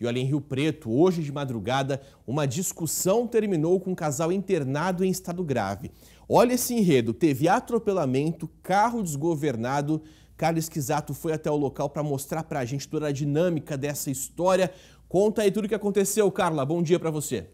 E olha, em Rio Preto, hoje de madrugada, uma discussão terminou com um casal internado em estado grave. Olha esse enredo: teve atropelamento, carro desgovernado. Carlos Quisato foi até o local para mostrar para a gente toda a dinâmica dessa história. Conta aí tudo o que aconteceu, Carla. Bom dia para você.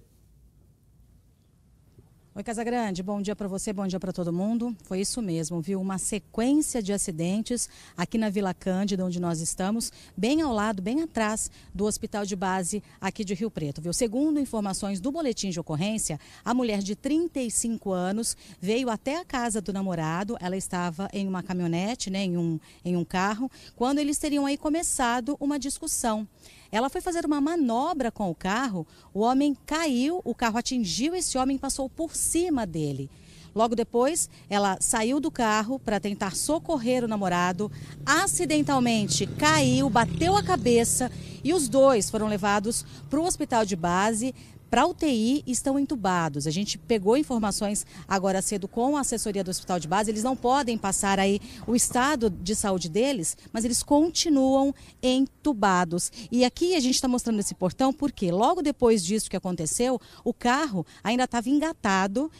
Oi, Casagrande, bom dia para você, bom dia para todo mundo. Foi isso mesmo, viu? Uma sequência de acidentes aqui na Vila Cândida, onde nós estamos, bem ao lado, bem atrás do hospital de base aqui de Rio Preto, viu? Segundo informações do boletim de ocorrência, a mulher de 35 anos veio até a casa do namorado, ela estava em uma caminhonete, né, em um, em um carro, quando eles teriam aí começado uma discussão. Ela foi fazer uma manobra com o carro, o homem caiu, o carro atingiu esse homem passou por cima dele. Logo depois, ela saiu do carro para tentar socorrer o namorado, acidentalmente caiu, bateu a cabeça e os dois foram levados para o hospital de base para UTI estão entubados. A gente pegou informações agora cedo com a assessoria do Hospital de Base. Eles não podem passar aí o estado de saúde deles, mas eles continuam entubados. E aqui a gente está mostrando esse portão porque logo depois disso que aconteceu, o carro ainda estava engatado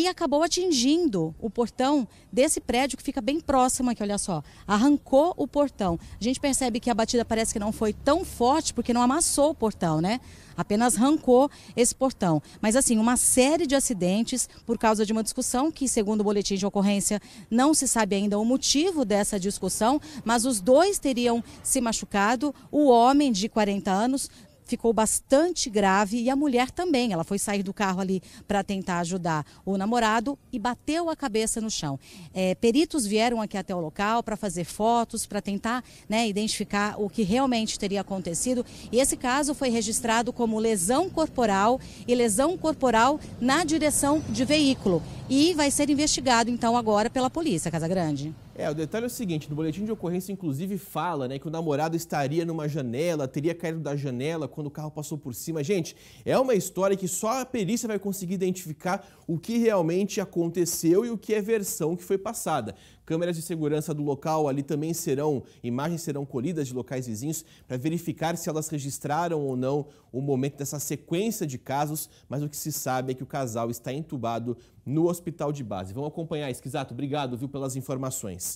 e acabou atingindo o portão desse prédio que fica bem próximo aqui, olha só. Arrancou o portão. A gente percebe que a batida parece que não foi tão forte porque não amassou o portão, né? Apenas arrancou esse portão. Mas assim, uma série de acidentes por causa de uma discussão que, segundo o boletim de ocorrência, não se sabe ainda o motivo dessa discussão, mas os dois teriam se machucado. O homem de 40 anos ficou bastante grave e a mulher também. Ela foi sair do carro ali para tentar ajudar o namorado e bateu a cabeça no chão. É, peritos vieram aqui até o local para fazer fotos, para tentar né, identificar o que realmente teria acontecido. E esse caso foi registrado como lesão corporal e lesão corporal na direção de veículo e vai ser investigado então agora pela polícia, Casa Grande. É, o detalhe é o seguinte, no boletim de ocorrência inclusive fala, né, que o namorado estaria numa janela, teria caído da janela quando o carro passou por cima. Gente, é uma história que só a perícia vai conseguir identificar o que realmente aconteceu e o que é versão que foi passada. Câmeras de segurança do local ali também serão, imagens serão colhidas de locais vizinhos para verificar se elas registraram ou não o momento dessa sequência de casos, mas o que se sabe é que o casal está entubado no hospital de base. Vamos acompanhar isso. obrigado viu, pelas informações.